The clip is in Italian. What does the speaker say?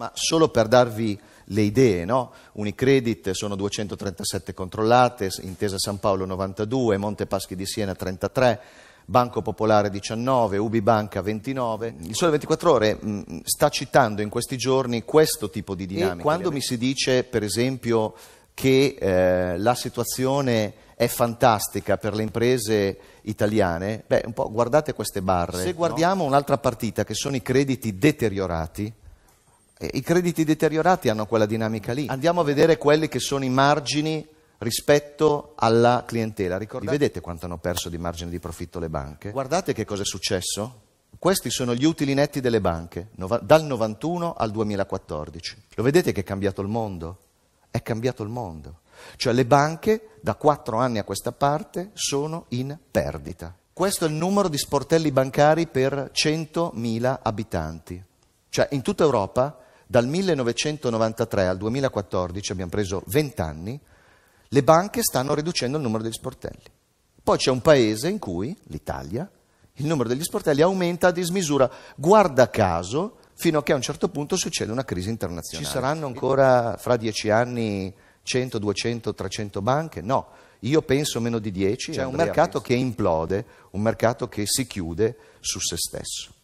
ma solo per darvi le idee, no? Unicredit sono 237 controllate, Intesa San Paolo 92, Monte Paschi di Siena 33, Banco Popolare 19, Ubibanca 29. Il Sole 24 Ore mh, mm, sta citando in questi giorni questo tipo di dinamica. quando mi si dice, per esempio, che eh, la situazione è fantastica per le imprese italiane, beh, un po' guardate queste barre. Se guardiamo no? un'altra partita che sono i crediti deteriorati, i crediti deteriorati hanno quella dinamica lì. Andiamo a vedere quelli che sono i margini rispetto alla clientela. Ricordate? Vedete quanto hanno perso di margine di profitto le banche? Guardate che cosa è successo. Questi sono gli utili netti delle banche dal 91 al 2014. Lo vedete che è cambiato il mondo? È cambiato il mondo. Cioè le banche da 4 anni a questa parte sono in perdita. Questo è il numero di sportelli bancari per 100.000 abitanti. Cioè in tutta Europa dal 1993 al 2014, abbiamo preso 20 anni, le banche stanno riducendo il numero degli sportelli. Poi c'è un paese in cui, l'Italia, il numero degli sportelli aumenta a dismisura, guarda caso, fino a che a un certo punto succede una crisi internazionale. Ci saranno ancora fra dieci anni 100, 200, 300 banche? No, io penso meno di 10. C'è cioè un mercato che implode, un mercato che si chiude su se stesso.